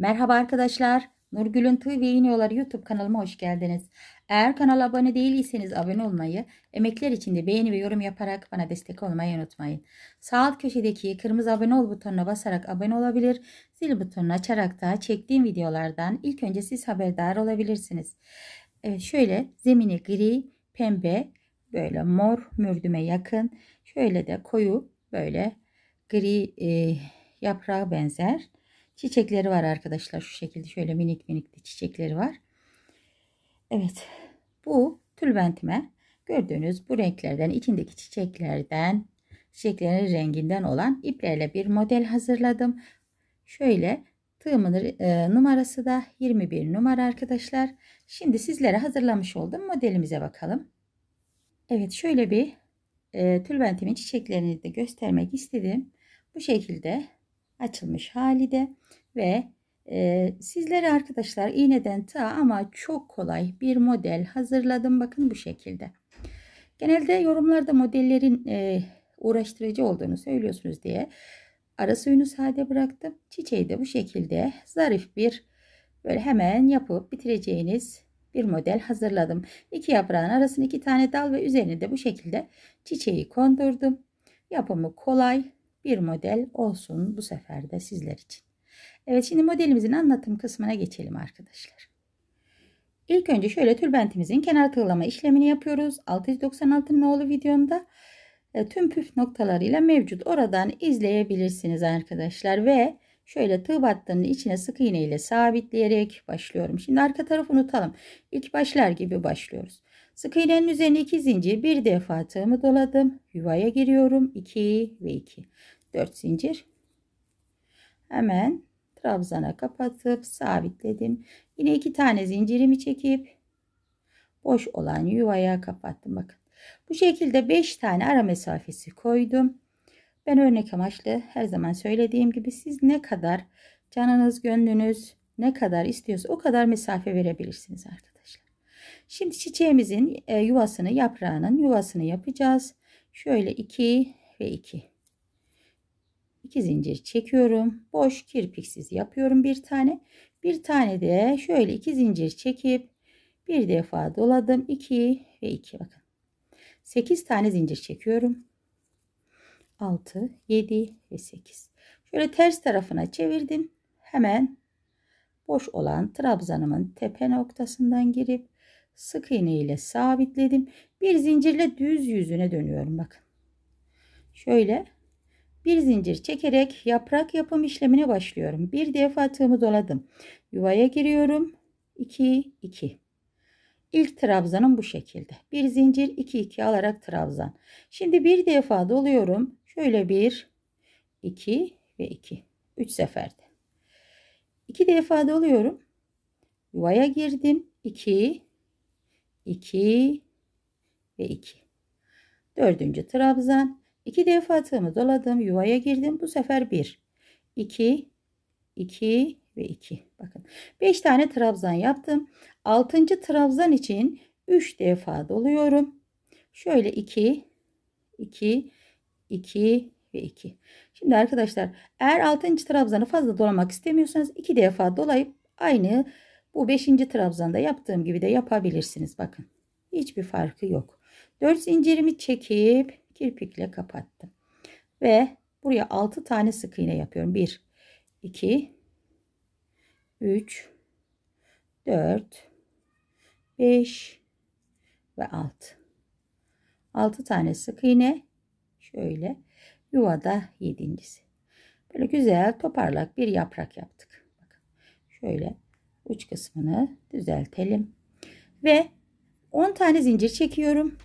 Merhaba arkadaşlar. Nurgül'ün Tığ ve İğne Yolları YouTube kanalıma hoş geldiniz. Eğer kanala abone değilseniz abone olmayı, emekler için de beğeni ve yorum yaparak bana destek olmayı unutmayın. Sağ alt köşedeki kırmızı abone ol butonuna basarak abone olabilir, zil butonunu açarak da çektiğim videolardan ilk önce siz haberdar olabilirsiniz. Evet şöyle zemini gri, pembe, böyle mor mürdüme yakın, şöyle de koyu böyle gri e, yaprağa benzer Çiçekleri var arkadaşlar şu şekilde şöyle minik minik de çiçekleri var. Evet bu tülbentime gördüğünüz bu renklerden içindeki çiçeklerden çiçeklerin renginden olan iplerle bir model hazırladım. Şöyle tığımın e, numarası da 21 numara arkadaşlar. Şimdi sizlere hazırlamış olduğum modelimize bakalım. Evet şöyle bir e, tülbentimin çiçeklerini de göstermek istedim. Bu şekilde açılmış hali de ve e, sizlere arkadaşlar iğneden ta ama çok kolay bir model hazırladım bakın bu şekilde. Genelde yorumlarda modellerin e, uğraştırıcı olduğunu söylüyorsunuz diye ara suyunu sade bıraktım. Çiçeği de bu şekilde zarif bir böyle hemen yapıp bitireceğiniz bir model hazırladım. İki yaprağın arasına iki tane dal ve üzerine de bu şekilde çiçeği kondurdum. Yapımı kolay, bir model olsun bu sefer de sizler için. Evet şimdi modelimizin anlatım kısmına geçelim arkadaşlar. İlk önce şöyle tülbentimizin kenar tığlama işlemini yapıyoruz. 696 nolu videomda e, tüm püf noktalarıyla mevcut. Oradan izleyebilirsiniz arkadaşlar ve şöyle tığ battığının içine sık iğne ile sabitleyerek başlıyorum. Şimdi arka tarafı unutalım. İlk başlar gibi başlıyoruz. Sık iğnenin üzerine 2 zincir bir defa tığımı doladım. Yuvaya giriyorum. 2 ve 2. 4 zincir. Hemen trabzana kapatıp sabitledim. Yine 2 tane zincirimi çekip boş olan yuvaya kapattım. Bakın. Bu şekilde 5 tane ara mesafesi koydum. Ben örnek amaçlı her zaman söylediğim gibi siz ne kadar canınız, gönlünüz ne kadar istiyorsa o kadar mesafe verebilirsiniz artık. Şimdi çiçeğimizin e, yuvasını yaprağının yuvasını yapacağız. Şöyle 2 ve 2. 2 zincir çekiyorum. Boş kirpiksiz yapıyorum bir tane. Bir tane de şöyle 2 zincir çekip bir defa doladım. 2 ve 2 bakın. 8 tane zincir çekiyorum. 6, 7 ve 8. Şöyle ters tarafına çevirdim. Hemen boş olan trabzanımın tepe noktasından girip sık iğne ile sabitledim. Bir zincirle düz yüzüne dönüyorum bakın. Şöyle bir zincir çekerek yaprak yapım işlemine başlıyorum. Bir defa tığımı doladım. Yuvaya giriyorum. 2 2. İlk trabzanım bu şekilde. Bir zincir 2 2 alarak trabzan. Şimdi bir defa doluyorum. Şöyle 1 2 ve 2. 3 seferde. 2 defa doluyorum. Yuvaya girdim. 2 2 ve 2. Dördüncü trabzan. 2 defa tığımı doladım. Yuvaya girdim. Bu sefer 1. 2 2 ve 2. Bakın 5 tane trabzan yaptım. 6. trabzan için 3 defa doluyorum. Şöyle 2 2 2 ve 2. Şimdi arkadaşlar eğer 6. trabzanı fazla dolamak istemiyorsanız 2 defa dolayıp aynı bu 5. trabzanda yaptığım gibi de yapabilirsiniz. Bakın hiçbir farkı yok. 4 zincirimi çekip kirpikle kapattım. Ve buraya 6 tane sık iğne yapıyorum. 1, 2, 3, 4, 5 ve 6. 6 tane sık iğne şöyle yuvada yedincisi. Böyle güzel toparlak bir yaprak yaptık. Bakın şöyle 3 kısmını düzeltelim. Ve 10 tane zincir çekiyorum.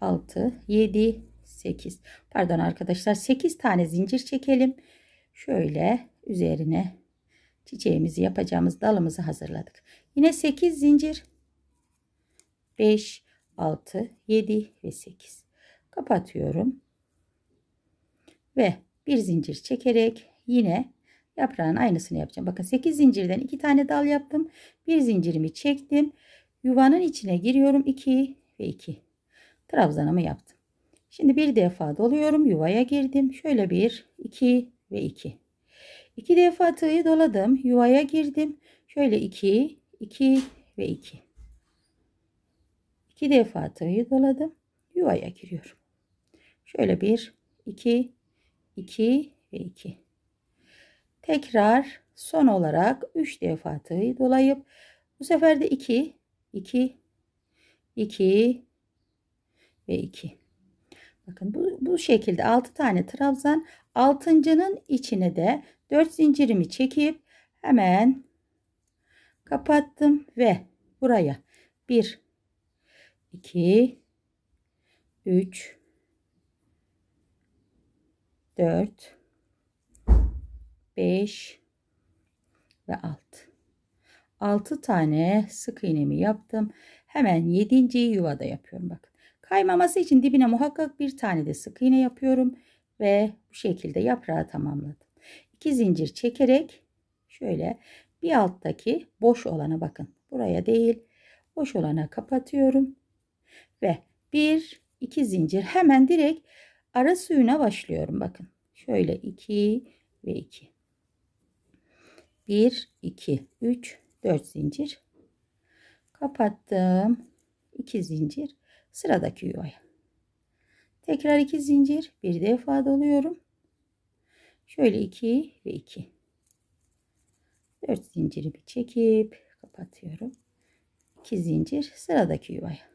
6, 7, 8. Pardon arkadaşlar 8 tane zincir çekelim. Şöyle üzerine çiçeğimizi yapacağımız dalımızı hazırladık. Yine 8 zincir. 5, 6, 7 ve 8. Kapatıyorum. Ve bir zincir çekerek yine Yaprağın aynısını yapacağım. Bakın 8 zincirden 2 tane dal yaptım. Bir zincirimi çektim. Yuvanın içine giriyorum. 2 ve 2. Trabzanımı yaptım. Şimdi bir defa doluyorum. Yuvaya girdim. Şöyle 1, 2 ve 2. 2 defa tığı doladım. Yuvaya girdim. Şöyle 2, 2 ve 2. 2 defa tığı doladım. Yuvaya giriyorum. Şöyle 1, 2, 2 ve 2. Tekrar son olarak 3 defa tığı dolayıp bu sefer de 2 2 2 ve 2. Bakın bu, bu şekilde 6 tane trabzan altıncının içine de 4 zincirimi çekip hemen kapattım ve buraya 1 2 3 4 5 ve 6. 6 tane sık iğnemi yaptım. Hemen 7. yuvada yapıyorum bakın. Kaymaması için dibine muhakkak bir tane de sık iğne yapıyorum ve bu şekilde yaprağı tamamladım. 2 zincir çekerek şöyle bir alttaki boş olana bakın. Buraya değil, boş olana kapatıyorum ve 1 2 zincir hemen direkt ara suyuna başlıyorum bakın. Şöyle 2 ve 2. 1 2 3 4 zincir kapattım 2 zincir sıradaki yuvaya tekrar 2 zincir bir defa doluyorum şöyle 2 ve 2 4 zinciri bir çekip kapatıyorum 2 zincir sıradaki yuvaya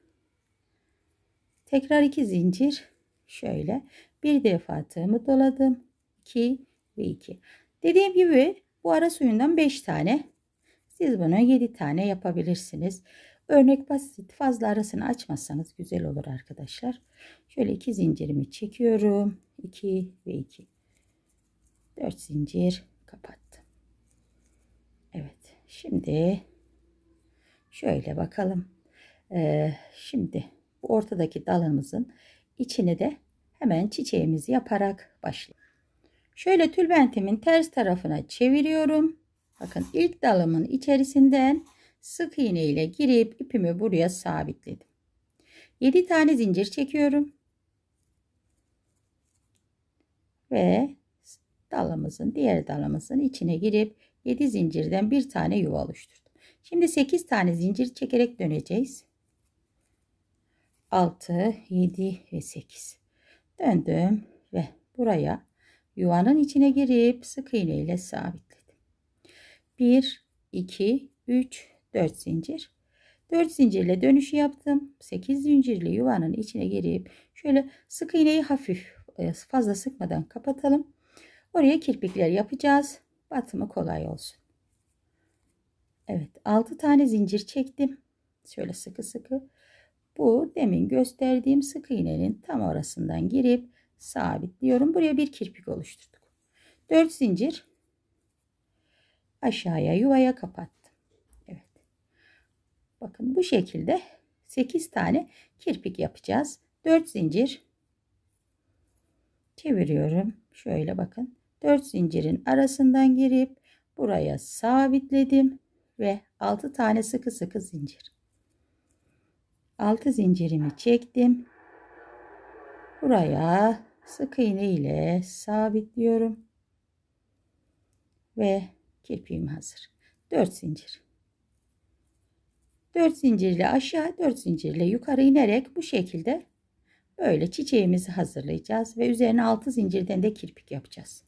tekrar 2 zincir şöyle bir defa tığımı doladım 2 ve 2 dediğim gibi bu ara suyundan 5 tane. Siz bunu 7 tane yapabilirsiniz. Örnek basit. Fazla arasını açmazsanız güzel olur arkadaşlar. Şöyle iki zincirimi çekiyorum. 2 ve 2. 4 zincir kapattım. Evet. Şimdi şöyle bakalım. Ee, şimdi bu ortadaki dalımızın içine de hemen çiçeğimizi yaparak başlayalım. Şöyle tülbentimin ters tarafına çeviriyorum. Bakın ilk dalımın içerisinden sık iğne ile girip ipimi buraya sabitledim. 7 tane zincir çekiyorum. Ve dalımızın diğer dalımızın içine girip 7 zincirden bir tane yuva oluşturdum. Şimdi 8 tane zincir çekerek döneceğiz. 6, 7 ve 8. Döndüm ve buraya Yuvanın içine girip sık iğne ile sabitledim. 1, 2, 3, 4 zincir. 4 zincirle dönüşü yaptım. 8 zincirli yuvanın içine girip şöyle sık iğneyi hafif e, fazla sıkmadan kapatalım. Oraya kirpikler yapacağız. Batımı kolay olsun. Evet 6 tane zincir çektim. Şöyle sıkı sıkı. Bu demin gösterdiğim sık iğnenin tam orasından girip sabitliyorum. Buraya bir kirpik oluşturduk. 4 zincir aşağıya yuvaya kapattım. Evet. Bakın bu şekilde 8 tane kirpik yapacağız. 4 zincir çeviriyorum. Şöyle bakın. 4 zincirin arasından girip buraya sabitledim ve 6 tane sıkı sıkı zincir. 6 zincirimi çektim. Buraya sık iğne ile sabitliyorum. Ve kirpiğim hazır. 4 zincir. 4 zincirle aşağı 4 zincirle yukarı inerek bu şekilde böyle çiçeğimizi hazırlayacağız ve üzerine 6 zincirden de kirpik yapacağız.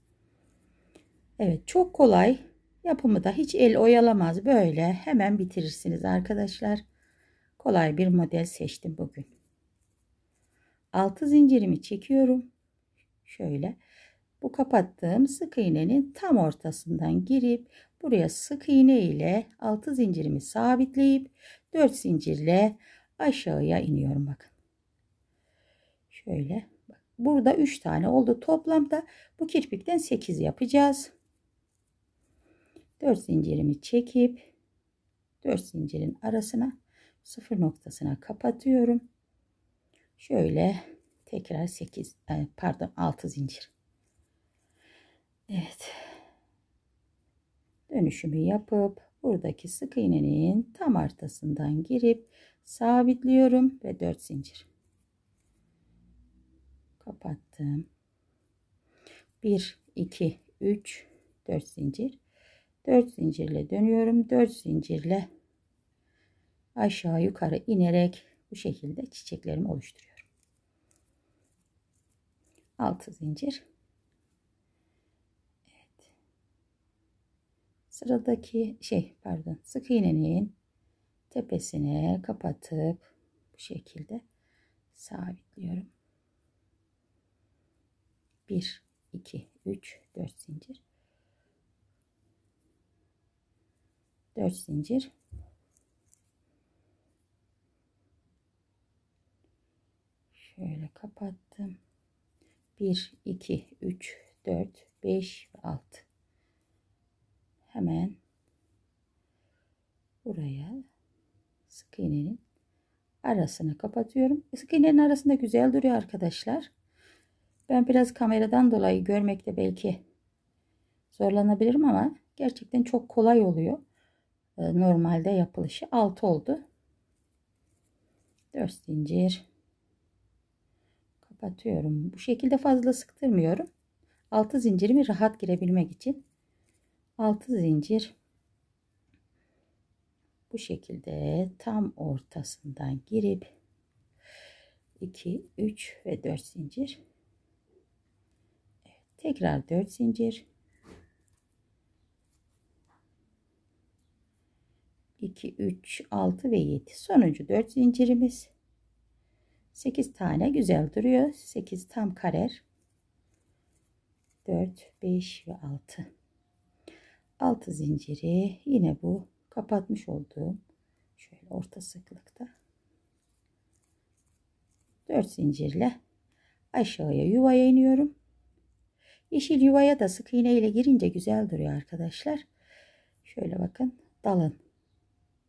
Evet çok kolay yapımı da hiç el oyalamaz böyle hemen bitirirsiniz arkadaşlar. Kolay bir model seçtim bugün. 6 zincirimi çekiyorum. Şöyle bu kapattığım sık iğnenin tam ortasından girip buraya sık iğne ile 6 zincirimi sabitleyip 4 zincirle aşağıya iniyorum bakın. Şöyle burada 3 tane oldu toplamda bu kirpikten 8 yapacağız. 4 zincirimi çekip 4 zincirin arasına sıfır noktasına kapatıyorum. Şöyle tekrar 8 pardon 6 zincir Evet dönüşümü yapıp buradaki sık iğnenin tam ortasından girip sabitliyorum ve 4 zincir kapattım 1 2 3 4 zincir 4 zincirle dönüyorum 4 zincirle aşağı yukarı inerek bu şekilde çiçeklerimi oluşturuyorum 6 zincir evet. sıradaki şey pardon sık iğnenin tepesine kapatıp bu şekilde sabitliyorum 1 2 3 4 zincir 4 zincir şöyle kapattım 1, 2, 3, 4, 5 ve 6. Hemen buraya sık iğnenin arasını kapatıyorum. E, sık iğnenin arasında güzel duruyor arkadaşlar. Ben biraz kameradan dolayı görmekte belki zorlanabilirim ama gerçekten çok kolay oluyor. E, normalde yapılışı 6 oldu. 4 zincir batıyorum. Bu şekilde fazla sıktırmıyorum. 6 zincirimi rahat girebilmek için 6 zincir bu şekilde tam ortasından girip 2 3 ve 4 zincir tekrar 4 zincir 2 3 6 ve 7 sonuncu 4 zincirimiz 8 tane güzel duruyor. 8 tam kare. 4, 5 ve 6. 6 zinciri yine bu kapatmış olduğum şöyle orta sıklıkta 4 zincirle aşağıya yuvaya iniyorum. Yeşil yuvaya da sık iğne ile girince güzel duruyor arkadaşlar. Şöyle bakın dalın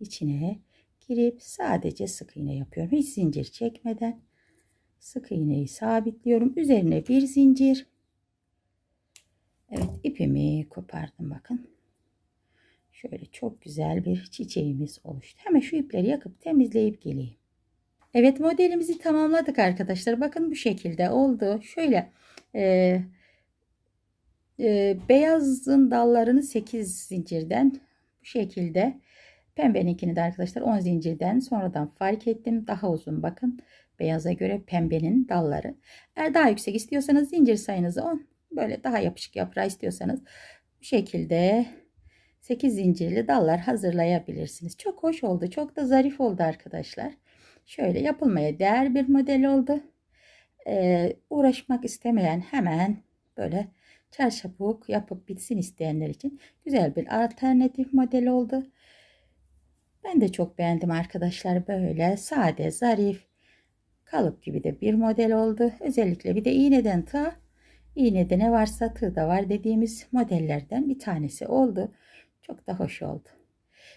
içine girip sadece sık iğne yapıyorum. Hiç zincir çekmeden sık iğneyi sabitliyorum. Üzerine bir zincir. Evet ipimi kopardım bakın. Şöyle çok güzel bir çiçeğimiz oluştu. Hemen şu ipleri yakıp temizleyip geleyim. Evet modelimizi tamamladık arkadaşlar. Bakın bu şekilde oldu. Şöyle e, e, beyazın dallarını 8 zincirden bu şekilde Pembeninkini de arkadaşlar 10 zincirden sonradan fark ettim. Daha uzun bakın. Beyaza göre pembenin dalları. Eğer daha yüksek istiyorsanız zincir sayınızı 10. Böyle daha yapışık yaprağı istiyorsanız bu şekilde 8 zincirli dallar hazırlayabilirsiniz. Çok hoş oldu. Çok da zarif oldu arkadaşlar. Şöyle yapılmaya değer bir model oldu. Ee, uğraşmak istemeyen hemen böyle çarşafuk yapıp bitsin isteyenler için güzel bir alternatif model oldu. Ben de çok beğendim arkadaşlar. Böyle sade, zarif, kalıp gibi de bir model oldu. Özellikle bir de iğneden ta iğnede ne varsa tığ da var dediğimiz modellerden bir tanesi oldu. Çok da hoş oldu.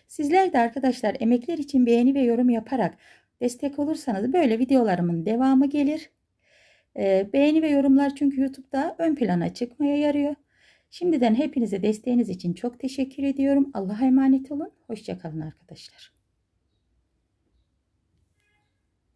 Sizler de arkadaşlar emekler için beğeni ve yorum yaparak destek olursanız böyle videolarımın devamı gelir. Ee, beğeni ve yorumlar çünkü YouTube'da ön plana çıkmaya yarıyor. Şimdiden hepinize desteğiniz için çok teşekkür ediyorum. Allah'a emanet olun. Hoşçakalın arkadaşlar.